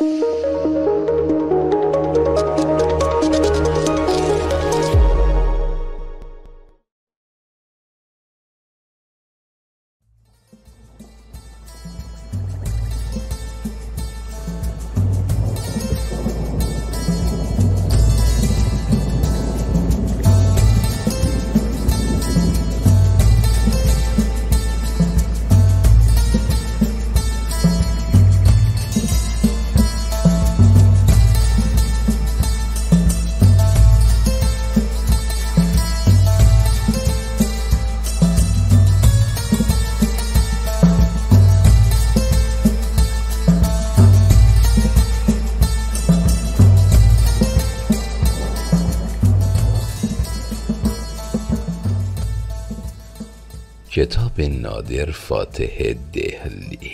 Música کتاب نادر فاتح دهلی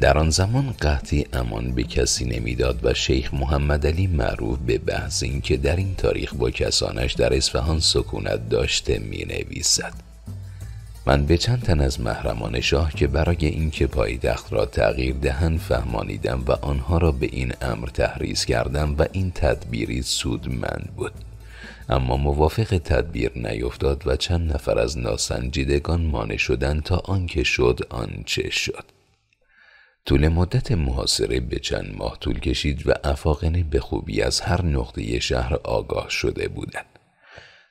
در آن زمان قحطی امان به کسی نمیداد و شیخ محمد علی معروف به بحث که در این تاریخ با کسانش در اصفهان سکونت داشته می نویسد. من به چند تن از محرمان شاه که برای اینکه پایتخت را تغییر دهند فهمانیدم و آنها را به این امر تحریز کردم و این تدبیری سودمند بود اما موافق تدبیر نیفتاد و چند نفر از ناسنجیدگان مانع شدند تا آنکه شد آنچه شد طول مدت محاصره به چند ماه طول کشید و افاقنه به خوبی از هر نقطه شهر آگاه شده بودند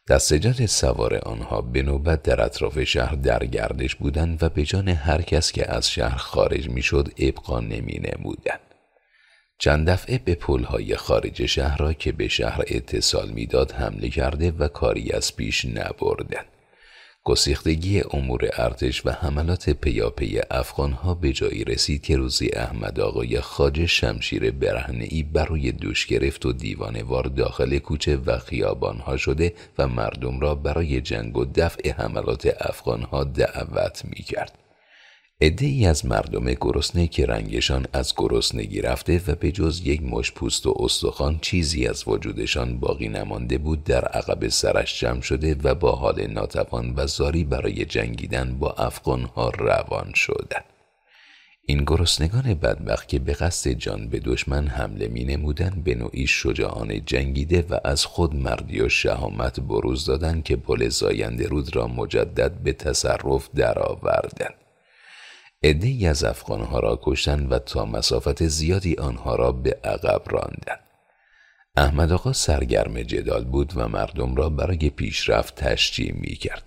دستجات سوار آنها به نوبت در اطراف شهر در گردش بودند و به جان هر کس که از شهر خارج میشد ابقا نمی نمودند چند دفعه به پلهای خارج شهر را که به شهر اتصال میداد حمله کرده و کاری از پیش نبردن. گسیختگی امور ارتش و حملات پیاپی افغانها به جایی رسید که روزی احمد آقای خاج شمشیر برهنهای برای دوش گرفت و وار داخل کوچه و خیابانها شده و مردم را برای جنگ و دفع حملات افغانها دعوت می کرد. عده ای از مردم گرسنه که رنگشان از گرسنگی رفته و به جز یک مش پوست و استخوان چیزی از وجودشان باقی نمانده بود در عقب سرش جمع شده و با حال ناتوان و زاری برای جنگیدن با افغانها روان شدند. این گرسنگان بدبخت که به قصد جان به دشمن حمله می نمودن به نوعی شجاعان جنگیده و از خود مردی و شهامت بروز دادند که پل زاینده رود را مجدد به تصرف درآوردند. ای از افغانها را کشتند و تا مسافت زیادی آنها را به عقب راندند احمد آقا سرگرم جدال بود و مردم را برای پیشرفت تشجیع می کرد.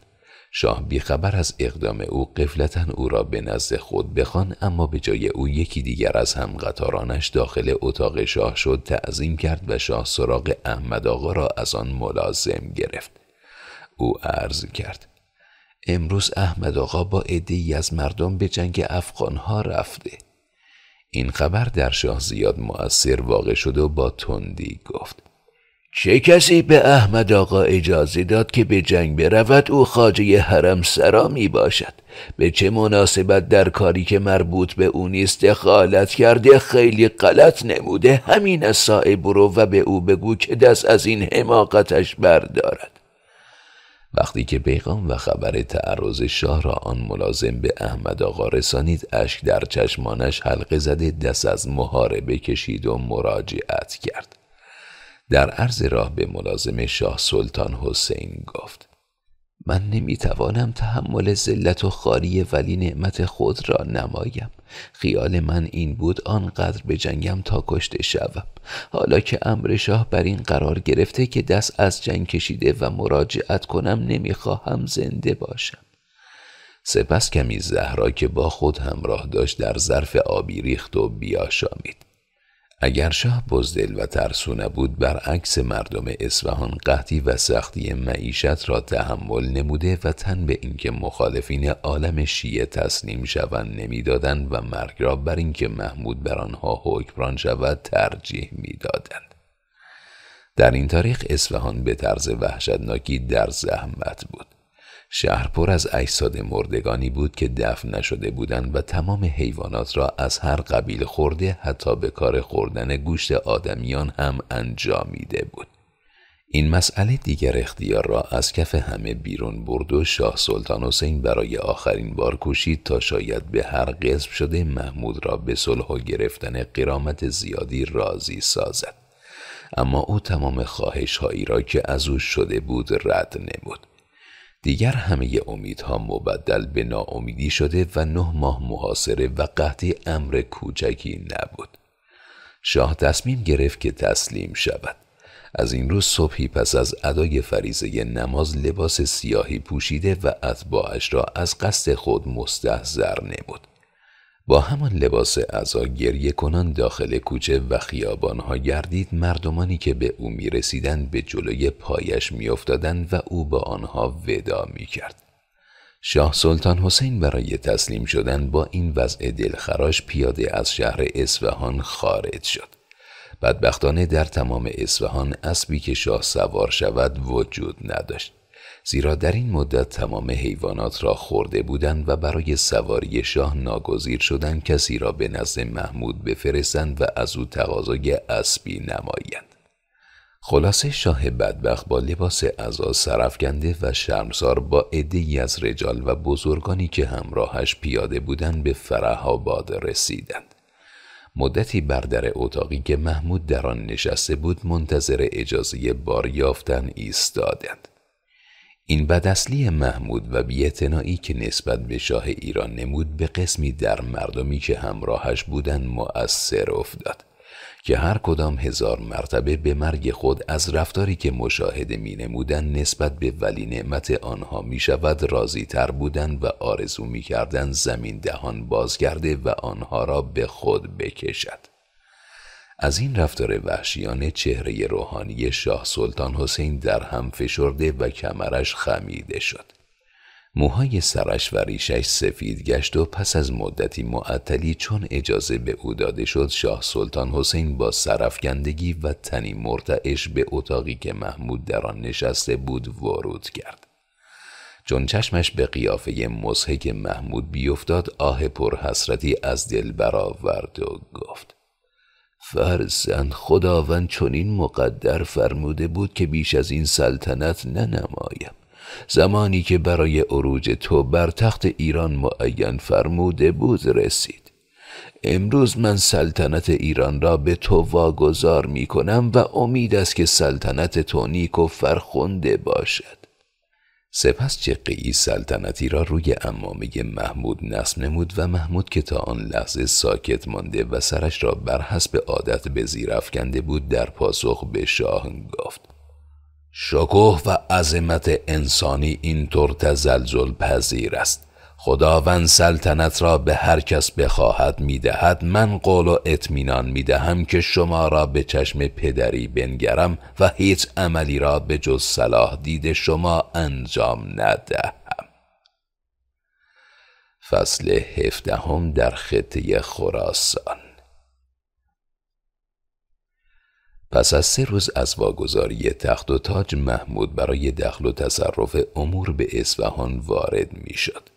شاه بیخبر از اقدام او قفلتا او را به نزد خود بخوان اما به جای او یکی دیگر از همقطارانش داخل اتاق شاه شد تعظیم کرد و شاه سراغ احمد آقا را از آن ملازم گرفت او عرض کرد امروز احمد آقا با ای از مردم به جنگ افغانها رفته این خبر در شاه زیاد مؤثر واقع شد و با تندی گفت چه کسی به احمد آقا اجازه داد که به جنگ برود او خاجه حرم سرا می باشد به چه مناسبت در کاری که مربوط به او نیست دخالت کرده خیلی غلط نموده همین از برو و به او بگو که دست از این حماقتش بردارد وقتی که پیغام و خبر تعرض شاه را آن ملازم به احمد آقا رسانید اشک در چشمانش حلقه زده دست از محاربه کشید و مراجعت کرد در عرض راه به ملازم شاه سلطان حسین گفت من نمیتوانم تحمل ذلت و خاری ولی نعمت خود را نمایم خیال من این بود آنقدر به جنگم تا کشته شوم حالا که امر شاه بر این قرار گرفته که دست از جنگ کشیده و مراجعت کنم نمیخواهم زنده باشم سپس کمی زهرا که با خود همراه داشت در ظرف آبی ریخت و بیاشامید اگر شاه بزدل و ترسو نبود برعکس مردم اصفهان قحطی و سختی معیشت را تحمل نموده و تن به اینکه مخالفین عالم شیعه تسلیم شوند نمیدادند و مرگ را بر اینکه محمود بر آنها حکمران شود ترجیح میدادند در این تاریخ اصفهان به طرز وحشتناکی در زحمت بود شهر پر از اجساد مردگانی بود که دفن نشده بودند و تمام حیوانات را از هر قبیل خورده حتی به کار خوردن گوشت آدمیان هم انجامیده بود. این مسئله دیگر اختیار را از کف همه بیرون برد و شاه سلطان حسین برای آخرین بار کوشید تا شاید به هر قسم شده محمود را به صلح و گرفتن قرامت زیادی راضی سازد اما او تمام خواهش هایی را که از او شده بود رد نمود دیگر همه امیدها مبدل به ناامیدی شده و نه ماه محاصره و قحطی امر کوچکی نبود شاه تصمیم گرفت که تسلیم شود از این روز صبحی پس از ادای فریزه نماز لباس سیاهی پوشیده و اتباعش را از قصد خود مستحضر نمود با همان لباس عزا گریه کنان داخل کوچه و خیابانها گردید مردمانی که به او می رسیدن به جلوی پایش می و او با آنها ودا می کرد. شاه سلطان حسین برای تسلیم شدن با این وضع دلخراش پیاده از شهر اصفهان خارج شد. بدبختانه در تمام اصفهان اسبی که شاه سوار شود وجود نداشت. زیرا در این مدت تمام حیوانات را خورده بودند و برای سواری شاه ناگزیر شدند کسی را به نزد محمود بفرستند و از او تقاضای اسبی نمایند خلاصه شاه بدبخت با لباس عزا سرفکنده و شرمسار با عدهای از رجال و بزرگانی که همراهش پیاده بودند به فرح آباد رسیدند مدتی بر در اتاقی که محمود در آن نشسته بود منتظر اجازه بار یافتن ایستادند این بدسلی محمود و بیعتنائی که نسبت به شاه ایران نمود به قسمی در مردمی که همراهش بودن مؤثر افتاد که هر کدام هزار مرتبه به مرگ خود از رفتاری که مشاهده می نمودن نسبت به ولی نعمت آنها می شود راضی تر بودن و آرزو می کردن زمین دهان باز و آنها را به خود بکشد. از این رفتار وحشیانه چهره روحانی شاه سلطان حسین در هم فشرده و کمرش خمیده شد. موهای سرش و ریشش سفید گشت و پس از مدتی معطلی چون اجازه به او داده شد شاه سلطان حسین با سرفگندگی و تنی مرتعش به اتاقی که محمود در آن نشسته بود ورود کرد. چون چشمش به قیافه مزهک محمود بیفتاد آه پر حسرتی از دل برآورد و گفت فرزن خداوند چنین مقدر فرموده بود که بیش از این سلطنت ننمایم زمانی که برای عروج تو بر تخت ایران معین فرموده بود رسید امروز من سلطنت ایران را به تو واگذار می کنم و امید است که سلطنت تو نیک و فرخنده باشد سپس چقه ای سلطنتی را روی امامه محمود نصب نمود و محمود که تا آن لحظه ساکت مانده و سرش را بر حسب عادت به زیر افکنده بود در پاسخ به شاه گفت شکوه و عظمت انسانی اینطور تزلزل پذیر است خداوند سلطنت را به هر کس بخواهد میدهد من قول و اطمینان میدهم که شما را به چشم پدری بنگرم و هیچ عملی را به جز صلاح دید شما انجام ندهم فصل هفدهم در خطه خراسان پس از سه روز از واگذاری تخت و تاج محمود برای دخل و تصرف امور به اصفهان وارد میشد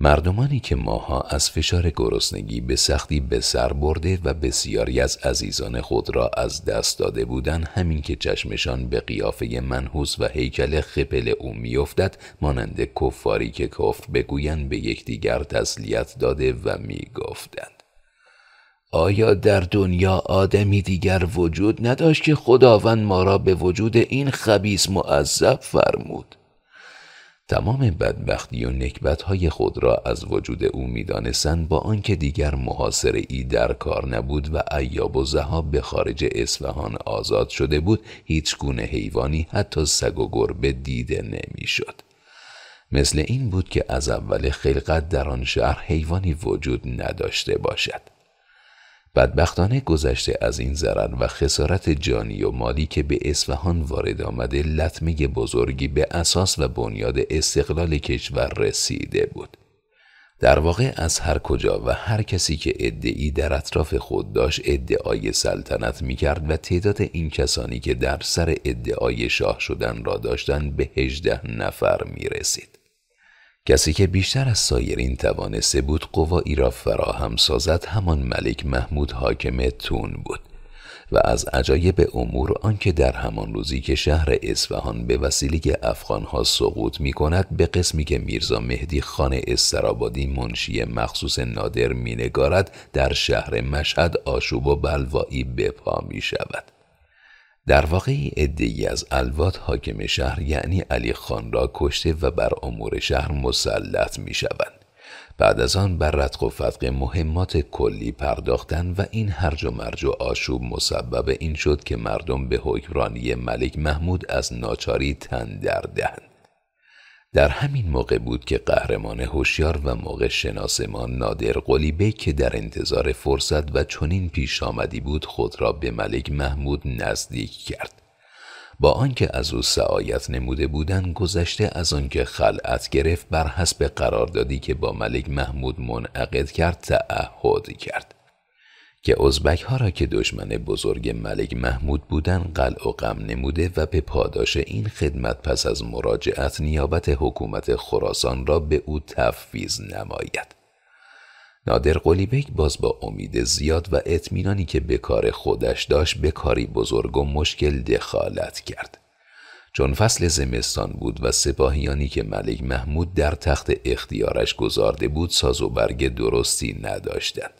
مردمانی که ماها از فشار گرسنگی به سختی به سر برده و بسیاری از عزیزان خود را از دست داده بودند همین که چشمشان به قیافه منحوس و هیکل خپل او میافتد مانند کفاری که کفر بگویند به یکدیگر تسلیت داده و میگفتند آیا در دنیا آدمی دیگر وجود نداشت که خداوند ما را به وجود این خبیس معذب فرمود؟ تمام بدبختی و های خود را از وجود او میدانستند با آنکه دیگر محاصر ای در کار نبود و ایاب و زهاب به خارج اصفهان آزاد شده بود هیچ گونه حیوانی حتی سگ و گربه دیده نمیشد مثل این بود که از اول خلقت در آن شهر حیوانی وجود نداشته باشد بدبختانه گذشته از این زرن و خسارت جانی و مالی که به اصفهان وارد آمده لطمه بزرگی به اساس و بنیاد استقلال کشور رسیده بود در واقع از هر کجا و هر کسی که ادعی در اطراف خود داشت ادعای سلطنت می کرد و تعداد این کسانی که در سر ادعای شاه شدن را داشتند به هجده نفر می رسید. کسی که بیشتر از سایرین توانسته بود قوایی را فراهم سازد همان ملک محمود حاکم تون بود و از عجایب امور آنکه در همان روزی که شهر اصفهان به وسیله افغانها سقوط می کند به قسمی که میرزا مهدی خان استرابادی منشی مخصوص نادر مینگارد در شهر مشهد آشوب و بلوایی بپا می شود در واقع ادهی از الوات حاکم شهر یعنی علی خان را کشته و بر امور شهر مسلط می شوند. بعد از آن بر رتق و فتق مهمات کلی پرداختن و این هرج و مرج و آشوب مسبب این شد که مردم به حکمرانی ملک محمود از ناچاری تن در دهند در همین موقع بود که قهرمان هوشیار و موقع شناس ما نادر قلیبه که در انتظار فرصت و چنین پیش آمدی بود خود را به ملک محمود نزدیک کرد با آنکه از او سعایت نموده بودند گذشته از آنکه خلعت گرفت بر حسب قراردادی که با ملک محمود منعقد کرد تعهد کرد که ازبک ها را که دشمن بزرگ ملک محمود بودن قلع و غم نموده و به پاداش این خدمت پس از مراجعت نیابت حکومت خراسان را به او تفویز نماید. نادر قلیبک باز با امید زیاد و اطمینانی که به کار خودش داشت به کاری بزرگ و مشکل دخالت کرد. چون فصل زمستان بود و سپاهیانی که ملک محمود در تخت اختیارش گذارده بود ساز و برگ درستی نداشتند.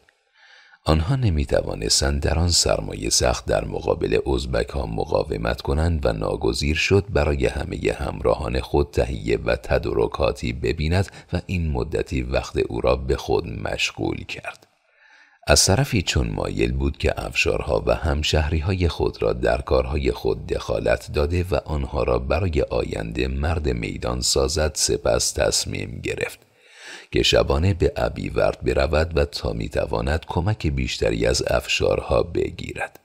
آنها نمی توانستند در آن سرمایه سخت در مقابل ازبک ها مقاومت کنند و ناگزیر شد برای همه همراهان خود تهیه و تدارکاتی ببیند و این مدتی وقت او را به خود مشغول کرد. از طرفی چون مایل بود که افشارها و همشهریهای خود را در کارهای خود دخالت داده و آنها را برای آینده مرد میدان سازد سپس تصمیم گرفت. که شبانه به ابی ورد برود و تا تواند کمک بیشتری از افشارها بگیرد.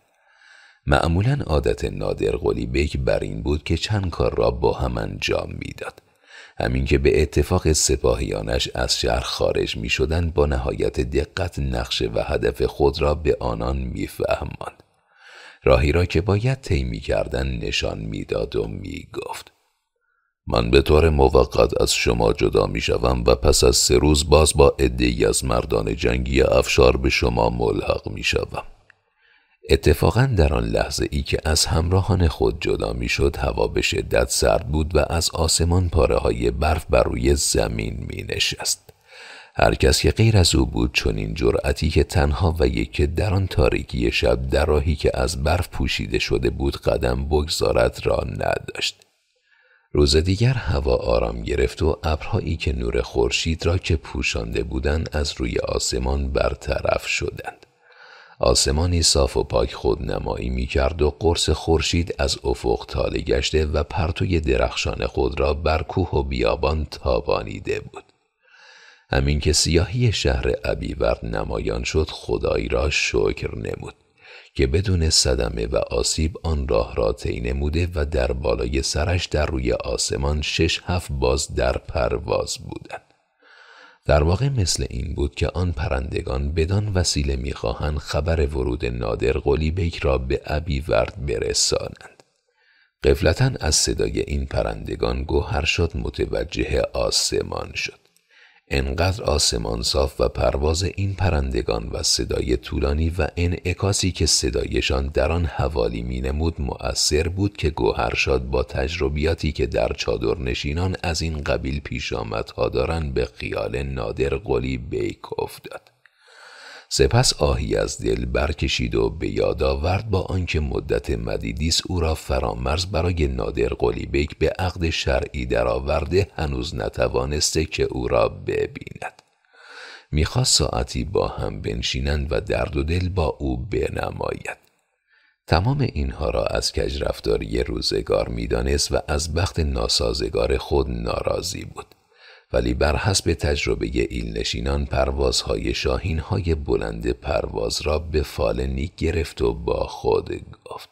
معمولا عادت نادر قلی بیک بر این بود که چند کار را با هم انجام میداد. همین که به اتفاق سپاهیانش از شهر خارج می شدن با نهایت دقت نقشه و هدف خود را به آنان میفهماند. راهی را که باید طی کردن نشان میداد و میگفت. من به طور موقت از شما جدا می و پس از سه روز باز با عده از مردان جنگی افشار به شما ملحق می شوم. اتفاقا در آن لحظه ای که از همراهان خود جدا می شد هوا به شدت سرد بود و از آسمان پاره های برف بر روی زمین می نشست. هر کس که غیر از او بود چون این جرأتی که تنها و یکی در آن تاریکی شب در راهی که از برف پوشیده شده بود قدم بگذارد را نداشت. روز دیگر هوا آرام گرفت و ابرهایی که نور خورشید را که پوشانده بودند از روی آسمان برطرف شدند. آسمانی صاف و پاک خود نمایی می کرد و قرص خورشید از افق تاله گشته و پرتوی درخشان خود را بر کوه و بیابان تابانیده بود. همین که سیاهی شهر ابیورد نمایان شد خدایی را شکر نمود. که بدون صدمه و آسیب آن راه را طی نموده و در بالای سرش در روی آسمان شش هفت باز در پرواز بودند در واقع مثل این بود که آن پرندگان بدان وسیله میخواهند خبر ورود نادر قلی را به ابی ورد برسانند قفلتا از صدای این پرندگان گوهر شد متوجه آسمان شد انقدر آسمان صاف و پرواز این پرندگان و صدای طولانی و انعکاسی که صدایشان در آن حوالی مینمود مؤثر بود که گوهرشاد با تجربیاتی که در چادر نشینان از این قبیل پیش ها دارند به خیال نادر قلی بیک افتاد سپس آهی از دل برکشید و به یاد آورد با آنکه مدت مدیدیس او را فرامرز برای نادر قلی به عقد شرعی درآورده هنوز نتوانسته که او را ببیند میخواست ساعتی با هم بنشینند و درد و دل با او بنماید تمام اینها را از کجرفتاری روزگار میدانست و از بخت ناسازگار خود ناراضی بود ولی بر حسب تجربه ایل نشینان پروازهای شاهین های بلند پرواز را به فال نیک گرفت و با خود گفت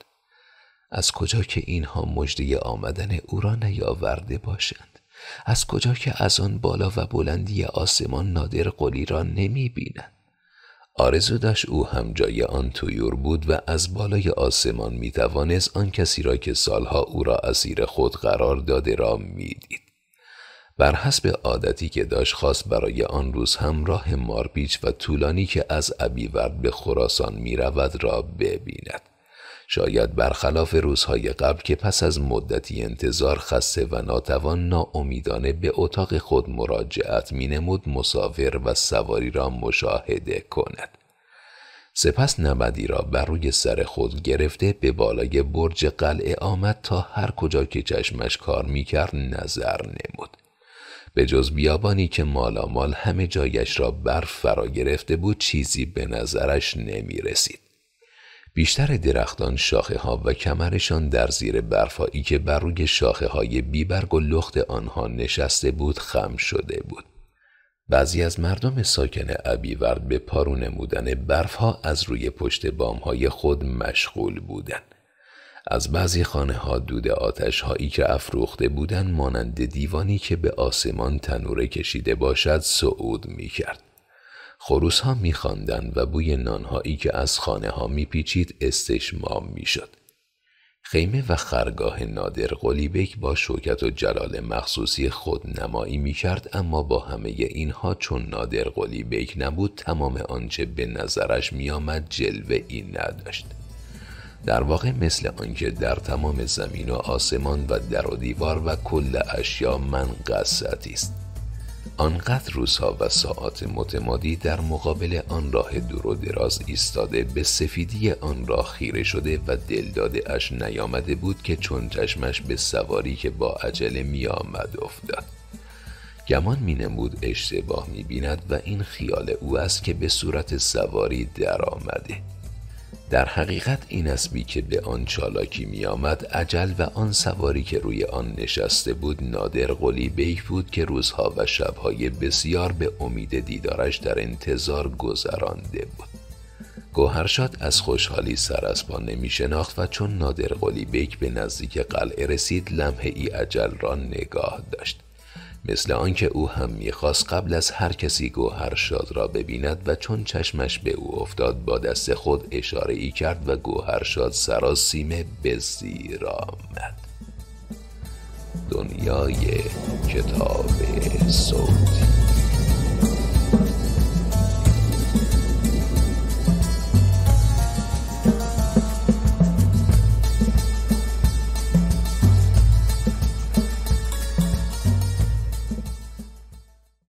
از کجا که اینها مجده آمدن او را نیاورده باشند از کجا که از آن بالا و بلندی آسمان نادر قلی را نمی بینند آرزو داشت او هم جای آن تویور بود و از بالای آسمان می توانست آن کسی را که سالها او را اسیر خود قرار داده را میدید. بر حسب عادتی که داشت خواست برای آن روز هم راه مارپیچ و طولانی که از ابیورد به خراسان می رود را ببیند. شاید برخلاف روزهای قبل که پس از مدتی انتظار خسته و ناتوان ناامیدانه به اتاق خود مراجعت می نمود مسافر و سواری را مشاهده کند. سپس نبدی را بر روی سر خود گرفته به بالای برج قلعه آمد تا هر کجا که چشمش کار میکرد نظر نمود. به جز بیابانی که مالامال همه جایش را برف فرا گرفته بود چیزی به نظرش نمی رسید. بیشتر درختان شاخه ها و کمرشان در زیر برفایی که بر روی شاخه های بیبرگ و لخت آنها نشسته بود خم شده بود. بعضی از مردم ساکن ابیورد به پارو نمودن برف ها از روی پشت بام های خود مشغول بودند. از بعضی خانه ها دود آتش هایی که افروخته بودن مانند دیوانی که به آسمان تنوره کشیده باشد صعود می کرد. خروس ها می خاندن و بوی نان که از خانه ها می پیچید استشمام می شد. خیمه و خرگاه نادر قلیبک با شوکت و جلال مخصوصی خود نمایی می کرد اما با همه اینها چون نادر قلیبک نبود تمام آنچه به نظرش می آمد جلوه این نداشت. در واقع مثل آنکه در تمام زمین و آسمان و در و دیوار و کل اشیا من قصتی است آنقدر روزها و ساعات متمادی در مقابل آن راه دور و دراز ایستاده به سفیدی آن راه خیره شده و دلداده اش نیامده بود که چون چشمش به سواری که با عجله میآمد افتاد گمان می نمود اشتباه می بیند و این خیال او است که به صورت سواری درآمده. در حقیقت این اسبی که به آن چالاکی می آمد عجل و آن سواری که روی آن نشسته بود نادر قلی بیک بود که روزها و شبهای بسیار به امید دیدارش در انتظار گذرانده بود گوهرشاد از خوشحالی سر از پا نمی شناخت و چون نادر قلی بیک به نزدیک قلعه رسید لمحه ای عجل را نگاه داشت مثل آنکه او هم میخواست قبل از هر کسی گوهرشاد را ببیند و چون چشمش به او افتاد با دست خود اشاره ای کرد و گوهرشاد سراسیمه به زیر آمد دنیای کتاب صوتی